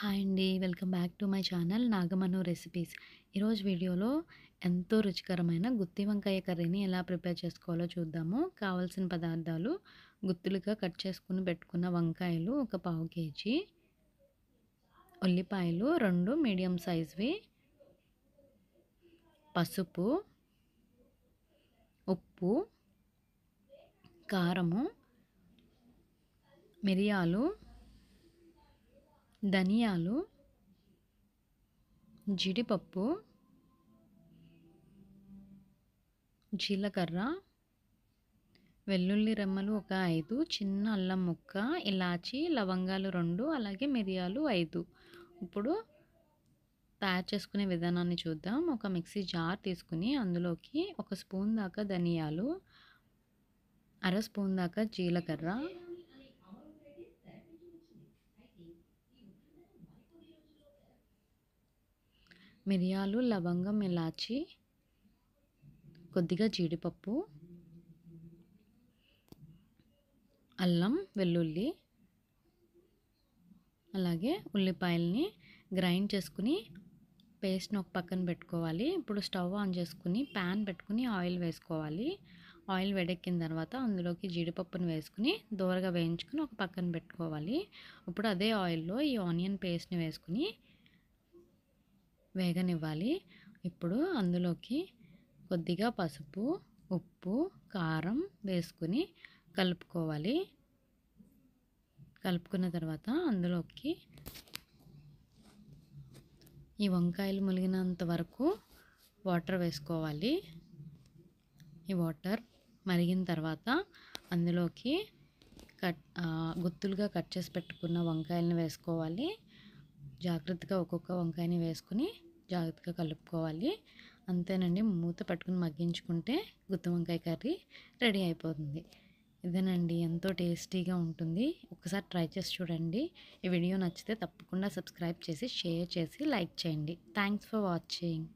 hi అండి welcome back to my channel నాగమను recipes ఈరోజు వీడియోలో ఎంతో రుచికరమైన గుత్తి వంకాయ కర్రీని ఎలా ప్రిపేర్ చేసుకోవాలో చూద్దాము కావలసిన పదార్థాలు గుత్తులుగా కట్ చేసుకుని పెట్టుకున్న వంకాయలు ఒక పావు కేజీ ఉల్లిపాయలు రెండు మీడియం సైజ్వి పసుపు ఉప్పు కారము మిరియాలు ధనియాలు జీడిపప్పు జీలకర్ర వెల్లుల్లి రెమ్మలు ఒక ఐదు చిన్న అల్లం ముక్క ఇలాచి లవంగాలు రెండు అలాగే మిరియాలు ఐదు ఇప్పుడు తయారు చేసుకునే విధానాన్ని చూద్దాం ఒక మిక్సీ జార్ తీసుకుని అందులోకి ఒక స్పూన్ దాకా ధనియాలు అర స్పూన్ దాకా జీలకర్ర మిరియాలు లవంగం ఇలాచి కొద్దిగా జీడిపప్పు అల్లం వెల్లుల్లి అలాగే ఉల్లిపాయల్ని గ్రైండ్ చేసుకుని పేస్ట్ని ఒక పక్కన పెట్టుకోవాలి ఇప్పుడు స్టవ్ ఆన్ చేసుకుని ప్యాన్ పెట్టుకుని ఆయిల్ వేసుకోవాలి ఆయిల్ వెడెక్కిన తర్వాత అందులోకి జీడిపప్పును వేసుకుని దూరగా వేయించుకుని ఒక పక్కన పెట్టుకోవాలి ఇప్పుడు అదే ఆయిల్లో ఈ ఆనియన్ పేస్ట్ని వేసుకుని వేగనివ్వాలి ఇప్పుడు అందులోకి కొద్దిగా పసుపు ఉప్పు కారం వేసుకుని కలుపుకోవాలి కలుపుకున్న తర్వాత అందులోకి ఈ వంకాయలు ములిగినంత వరకు వాటర్ వేసుకోవాలి ఈ వాటర్ మరిగిన తర్వాత అందులోకి కట్ గుత్తులుగా కట్ చేసి పెట్టుకున్న వంకాయలను వేసుకోవాలి జాగ్రత్తగా ఒక్కొక్క వంకాయని వేసుకుని జాగ్రత్తగా కలుపుకోవాలి అంతేనండి మూత పట్టుకుని మగ్గించుకుంటే గుత్తి వంకాయ కర్రీ రెడీ అయిపోతుంది ఇదేనండి ఎంతో టేస్టీగా ఉంటుంది ఒకసారి ట్రై చేసి చూడండి ఈ వీడియో నచ్చితే తప్పకుండా సబ్స్క్రైబ్ చేసి షేర్ చేసి లైక్ చేయండి థ్యాంక్స్ ఫర్ వాచింగ్